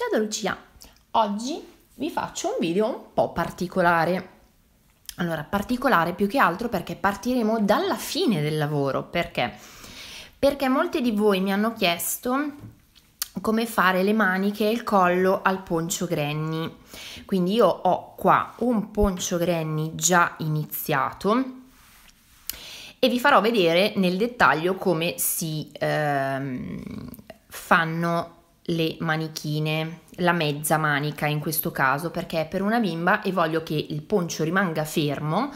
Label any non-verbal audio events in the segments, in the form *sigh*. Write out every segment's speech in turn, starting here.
Ciao da Lucia, oggi vi faccio un video un po' particolare. Allora, particolare più che altro perché partiremo dalla fine del lavoro. Perché? Perché molti di voi mi hanno chiesto come fare le maniche e il collo al poncio granny. Quindi io ho qua un poncio granny già iniziato e vi farò vedere nel dettaglio come si ehm, fanno le manichine, la mezza manica in questo caso perché è per una bimba e voglio che il poncio rimanga fermo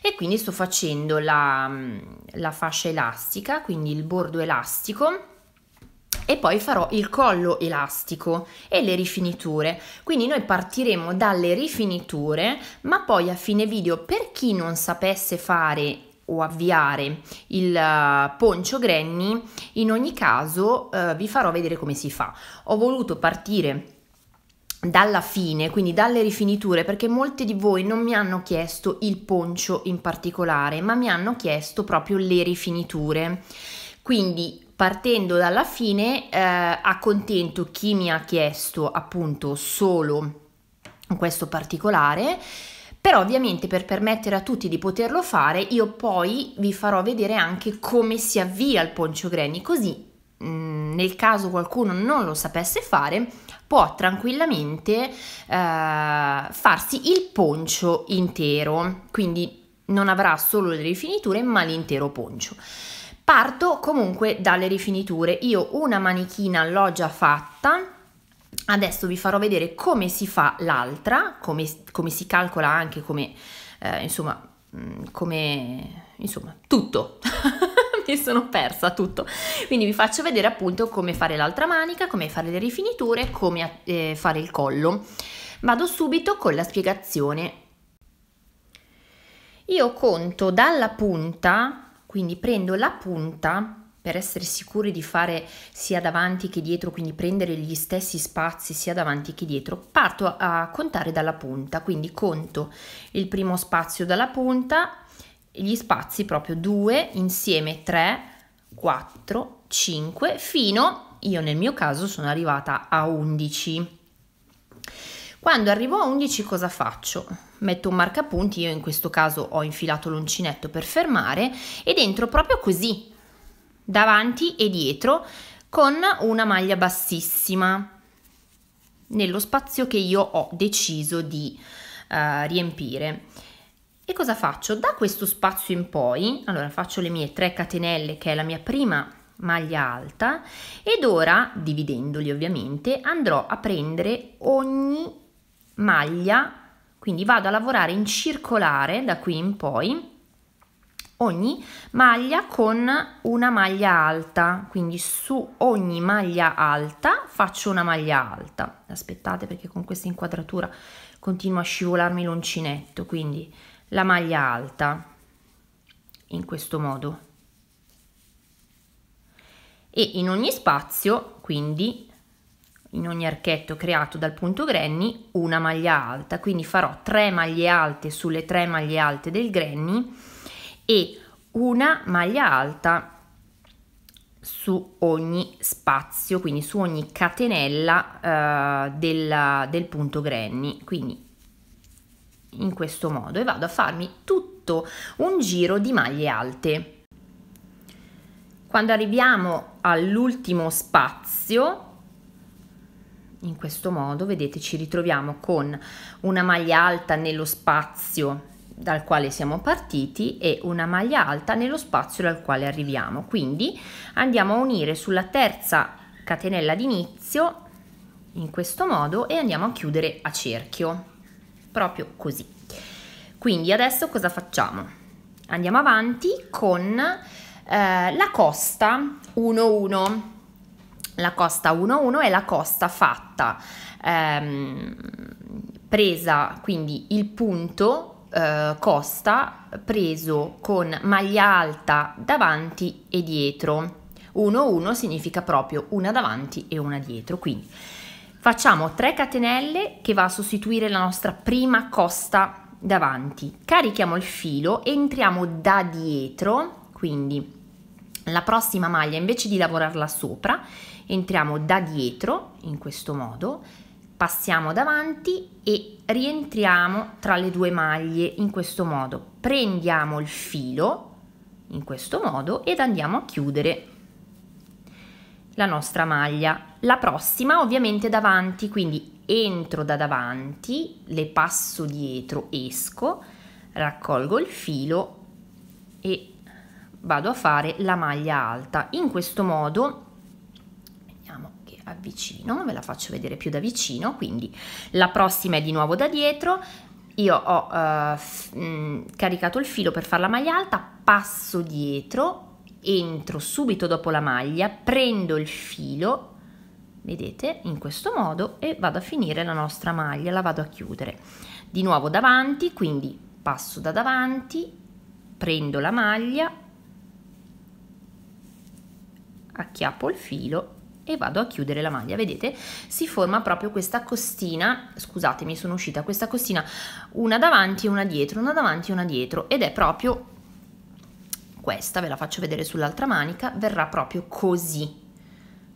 e quindi sto facendo la, mm, la fascia elastica, quindi il bordo elastico e poi farò il collo elastico e le rifiniture. Quindi noi partiremo dalle rifiniture, ma poi a fine video per chi non sapesse fare o avviare il eh, poncio granny, in ogni caso eh, vi farò vedere come si fa. Ho voluto partire dalla fine, quindi dalle rifiniture, perché molti di voi non mi hanno chiesto il poncio in particolare, ma mi hanno chiesto proprio le rifiniture. Quindi partendo dalla fine eh, accontento chi mi ha chiesto appunto solo questo particolare però ovviamente per permettere a tutti di poterlo fare, io poi vi farò vedere anche come si avvia il poncio granny, così mm, nel caso qualcuno non lo sapesse fare, può tranquillamente eh, farsi il poncio intero, quindi non avrà solo le rifiniture, ma l'intero poncio. Parto comunque dalle rifiniture. Io una manichina l'ho già fatta, Adesso vi farò vedere come si fa l'altra, come, come si calcola anche come, eh, insomma, mm, come, insomma, tutto. *laughs* Mi sono persa tutto. Quindi vi faccio vedere appunto come fare l'altra manica, come fare le rifiniture, come eh, fare il collo. Vado subito con la spiegazione. Io conto dalla punta, quindi prendo la punta per essere sicuri di fare sia davanti che dietro, quindi prendere gli stessi spazi sia davanti che dietro, parto a contare dalla punta, quindi conto il primo spazio dalla punta, gli spazi proprio 2 insieme 3, 4, 5 fino io nel mio caso sono arrivata a 11. Quando arrivo a 11 cosa faccio? Metto un marcapunti, io in questo caso ho infilato l'uncinetto per fermare ed entro proprio così, davanti e dietro con una maglia bassissima nello spazio che io ho deciso di uh, riempire. E cosa faccio? Da questo spazio in poi, allora faccio le mie 3 catenelle che è la mia prima maglia alta ed ora, dividendoli ovviamente, andrò a prendere ogni maglia, quindi vado a lavorare in circolare da qui in poi ogni maglia con una maglia alta quindi su ogni maglia alta faccio una maglia alta aspettate perché con questa inquadratura continua a scivolarmi l'uncinetto quindi la maglia alta in questo modo e in ogni spazio quindi in ogni archetto creato dal punto granny una maglia alta quindi farò 3 maglie alte sulle 3 maglie alte del granny e una maglia alta su ogni spazio, quindi su ogni catenella eh, della, del punto granny, quindi in questo modo e vado a farmi tutto un giro di maglie alte. Quando arriviamo all'ultimo spazio, in questo modo, vedete, ci ritroviamo con una maglia alta nello spazio dal quale siamo partiti e una maglia alta nello spazio dal quale arriviamo. Quindi andiamo a unire sulla terza catenella d'inizio in questo modo e andiamo a chiudere a cerchio, proprio così. Quindi adesso cosa facciamo? Andiamo avanti con eh, la costa 1-1. La costa 1-1 è la costa fatta, ehm, presa quindi il punto eh, Costa preso con maglia alta davanti e dietro. 1-1 significa proprio una davanti e una dietro, quindi facciamo 3 catenelle che va a sostituire la nostra prima costa davanti. Carichiamo il filo, entriamo da dietro, quindi la prossima maglia invece di lavorarla sopra, entriamo da dietro in questo modo passiamo davanti e rientriamo tra le due maglie in questo modo prendiamo il filo in questo modo ed andiamo a chiudere la nostra maglia la prossima ovviamente davanti quindi entro da davanti le passo dietro esco raccolgo il filo e vado a fare la maglia alta in questo modo vicino, ve la faccio vedere più da vicino, quindi la prossima è di nuovo da dietro, io ho uh, caricato il filo per fare la maglia alta, passo dietro, entro subito dopo la maglia, prendo il filo, vedete, in questo modo e vado a finire la nostra maglia, la vado a chiudere. Di nuovo davanti, quindi passo da davanti, prendo la maglia, acchiappo il filo e vado a chiudere la maglia vedete si forma proprio questa costina scusatemi sono uscita questa costina una davanti e una dietro una davanti e una dietro ed è proprio questa ve la faccio vedere sull'altra manica verrà proprio così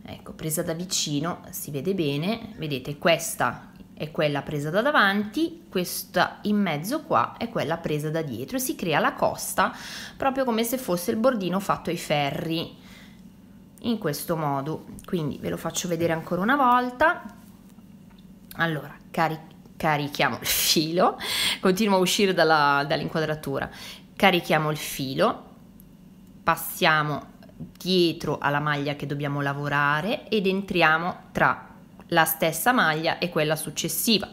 ecco presa da vicino si vede bene vedete questa è quella presa da davanti, questa in mezzo qua è quella presa da dietro e si crea la costa proprio come se fosse il bordino fatto ai ferri in questo modo quindi ve lo faccio vedere ancora una volta allora cari carichiamo il filo continuo a uscire dall'inquadratura carichiamo il filo passiamo dietro alla maglia che dobbiamo lavorare ed entriamo tra la stessa maglia e quella successiva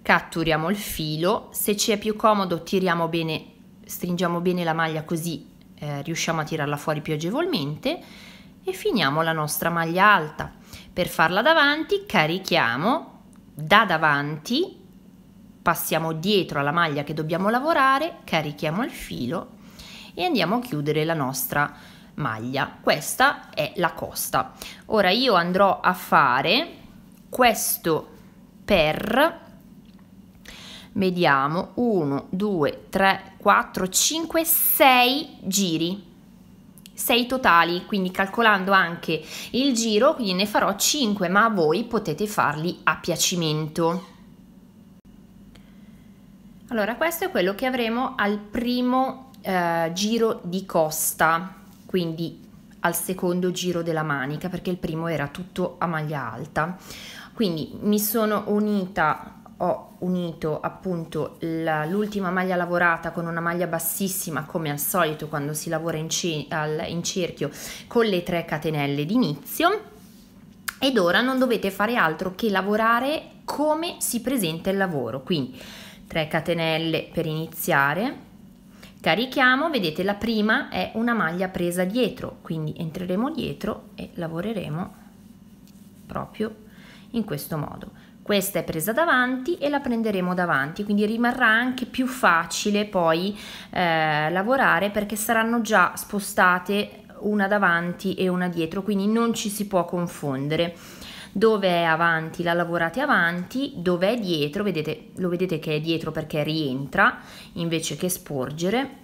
catturiamo il filo se ci è più comodo tiriamo bene stringiamo bene la maglia così eh, riusciamo a tirarla fuori più agevolmente e finiamo la nostra maglia alta. Per farla davanti carichiamo da davanti, passiamo dietro alla maglia che dobbiamo lavorare, carichiamo il filo e andiamo a chiudere la nostra maglia. Questa è la costa. Ora io andrò a fare questo per vediamo 1 2 3 4 5 6 giri 6 totali, quindi calcolando anche il giro, quindi ne farò 5, ma voi potete farli a piacimento. Allora, questo è quello che avremo al primo eh, giro di costa, quindi al secondo giro della manica, perché il primo era tutto a maglia alta. Quindi mi sono unita ho unito appunto l'ultima maglia lavorata con una maglia bassissima come al solito quando si lavora in, al, in cerchio con le 3 catenelle d'inizio ed ora non dovete fare altro che lavorare come si presenta il lavoro quindi 3 catenelle per iniziare carichiamo vedete la prima è una maglia presa dietro quindi entreremo dietro e lavoreremo proprio in questo modo questa è presa davanti e la prenderemo davanti quindi rimarrà anche più facile poi eh, lavorare perché saranno già spostate una davanti e una dietro quindi non ci si può confondere dove è avanti la lavorate avanti dove è dietro vedete lo vedete che è dietro perché rientra invece che sporgere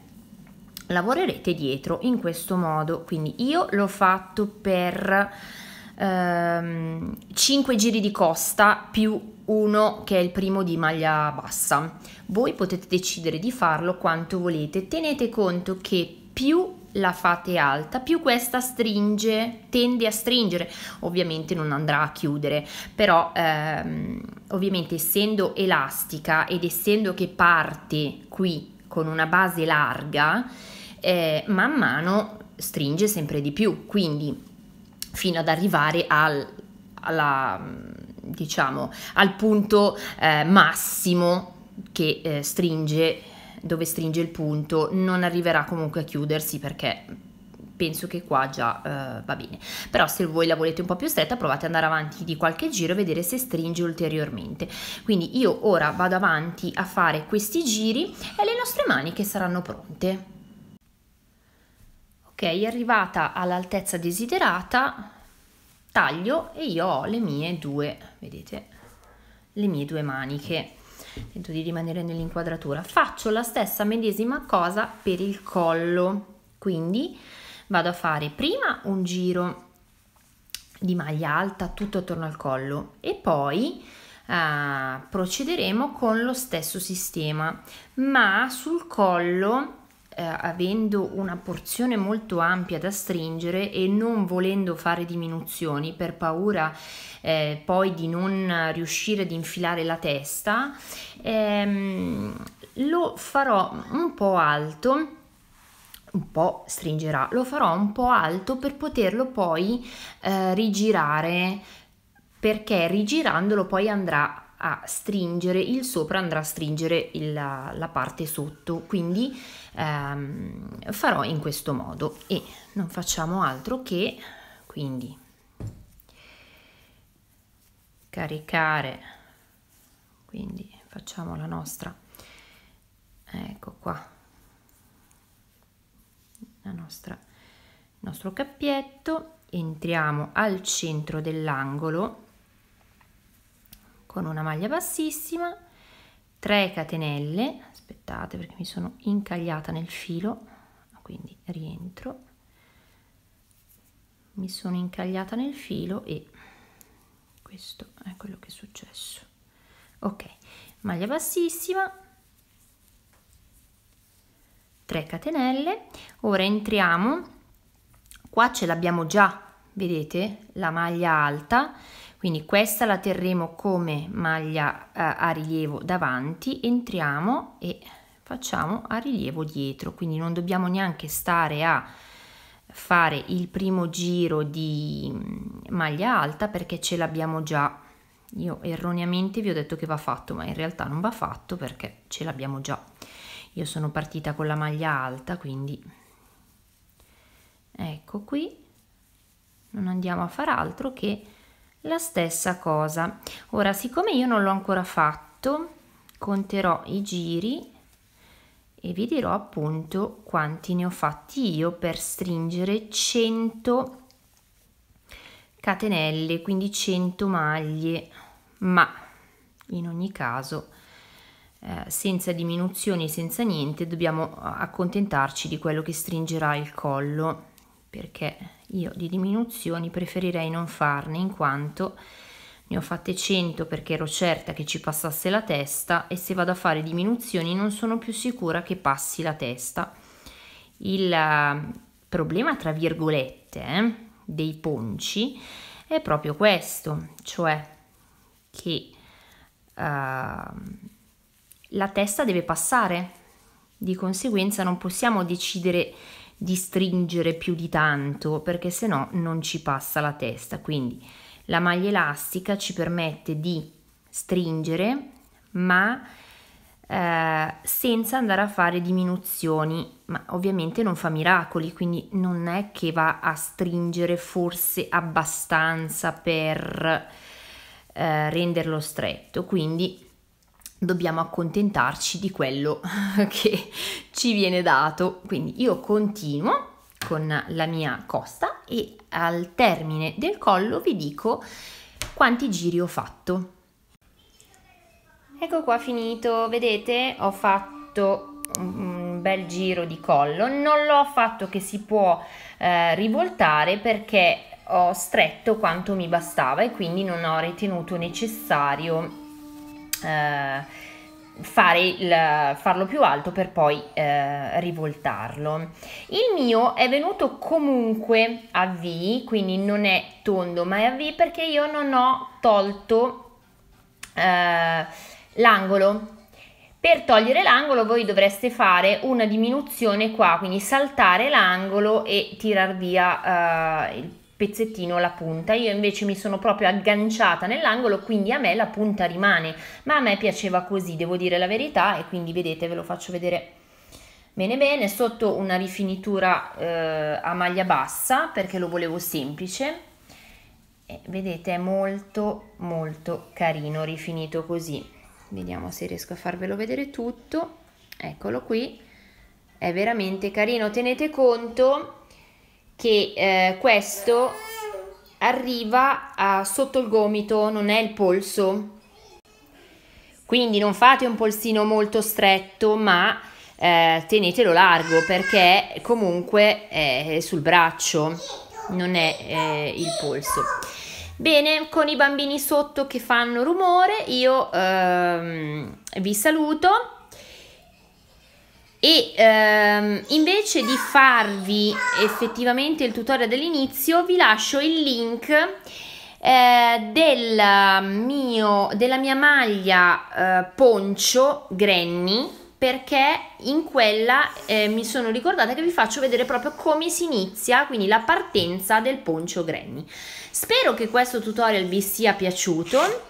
lavorerete dietro in questo modo quindi io l'ho fatto per ehm, 5 giri di costa più uno che è il primo di maglia bassa. Voi potete decidere di farlo quanto volete. Tenete conto che più la fate alta, più questa stringe, tende a stringere. Ovviamente non andrà a chiudere, però ehm, ovviamente essendo elastica ed essendo che parte qui con una base larga, eh, man mano stringe sempre di più. Quindi fino ad arrivare al, alla, diciamo, al punto eh, massimo che eh, stringe, dove stringe il punto, non arriverà comunque a chiudersi perché penso che qua già eh, va bene. Però se voi la volete un po' più stretta provate ad andare avanti di qualche giro e vedere se stringe ulteriormente. Quindi io ora vado avanti a fare questi giri e le nostre maniche saranno pronte. Ok, arrivata all'altezza desiderata, taglio e io ho le mie due, vedete, le mie due maniche. Tento di rimanere nell'inquadratura. Faccio la stessa medesima cosa per il collo, quindi vado a fare prima un giro di maglia alta tutto attorno al collo e poi eh, procederemo con lo stesso sistema, ma sul collo eh, avendo una porzione molto ampia da stringere e non volendo fare diminuzioni per paura eh, poi di non riuscire ad infilare la testa, ehm, lo farò un po' alto un po' stringerà, lo farò un po' alto per poterlo poi eh, rigirare perché rigirandolo poi andrà a stringere, il sopra andrà a stringere il, la, la, parte sotto, quindi ehm, farò in questo modo e non facciamo altro che quindi caricare, quindi facciamo la nostra, ecco qua, la nostra, il nostro cappietto, entriamo al centro dell'angolo con una maglia bassissima 3 catenelle aspettate perché mi sono incagliata nel filo quindi rientro mi sono incagliata nel filo e questo è quello che è successo ok maglia bassissima 3 catenelle ora entriamo qua ce l'abbiamo già vedete la maglia alta quindi questa la terremo come maglia eh, a rilievo davanti, entriamo e facciamo a rilievo dietro, quindi non dobbiamo neanche stare a fare il primo giro di mm, maglia alta perché ce l'abbiamo già. Io erroneamente vi ho detto che va fatto, ma in realtà non va fatto perché ce l'abbiamo già. Io sono partita con la maglia alta, quindi ecco qui. Non andiamo a fare altro che la stessa cosa ora siccome io non l'ho ancora fatto conterò i giri e vi dirò appunto quanti ne ho fatti io per stringere 100 catenelle quindi 100 maglie ma in ogni caso eh, senza diminuzioni senza niente dobbiamo accontentarci di quello che stringerà il collo perché io di diminuzioni preferirei non farne in quanto ne ho fatte 100 perché ero certa che ci passasse la testa e se vado a fare diminuzioni non sono più sicura che passi la testa. Il eh, problema, tra virgolette, eh, dei ponci è proprio questo, cioè che uh, la testa deve passare, di conseguenza non possiamo decidere di stringere più di tanto perché se no non ci passa la testa. Quindi la maglia elastica ci permette di stringere ma eh, senza andare a fare diminuzioni, ma ovviamente non fa miracoli, quindi non è che va a stringere forse abbastanza per eh, renderlo stretto, quindi dobbiamo accontentarci di quello *laughs* che ci viene dato. Quindi io continuo con la mia costa e al termine del collo vi dico quanti giri ho fatto. Ecco qua finito, vedete? Ho fatto un bel giro di collo, non l'ho fatto che si può eh, rivoltare perché ho stretto quanto mi bastava e quindi non ho ritenuto necessario eh, fare il, farlo più alto per poi eh, rivoltarlo. Il mio è venuto comunque a V, quindi non è tondo ma è a V perché io non ho tolto eh, l'angolo. Per togliere l'angolo voi dovreste fare una diminuzione qua, quindi saltare l'angolo e tirar via eh, il pezzettino la punta, io invece mi sono proprio agganciata nell'angolo, quindi a me la punta rimane, ma a me piaceva così, devo dire la verità, e quindi vedete, ve lo faccio vedere bene bene, sotto una rifinitura eh, a maglia bassa, perché lo volevo semplice, e vedete è molto molto carino, rifinito così, vediamo se riesco a farvelo vedere tutto, eccolo qui, è veramente carino, tenete conto che eh, questo arriva a, ah, sotto il gomito, non è il polso. Quindi non fate un polsino molto stretto, ma eh, tenetelo largo perché comunque è sul braccio, non è eh, il polso. Bene, con i bambini sotto che fanno rumore, io ehm, vi saluto e ehm, invece di farvi effettivamente il tutorial dell'inizio vi lascio il link eh, del mio, della mia maglia eh, poncio granny perché in quella eh, mi sono ricordata che vi faccio vedere proprio come si inizia quindi la partenza del poncio granny spero che questo tutorial vi sia piaciuto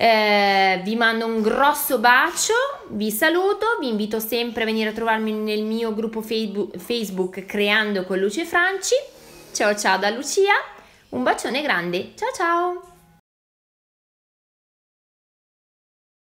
eh, vi mando un grosso bacio, vi saluto, vi invito sempre a venire a trovarmi nel mio gruppo Facebook Creando con Luce Franci. Ciao ciao da Lucia, un bacione grande, ciao ciao!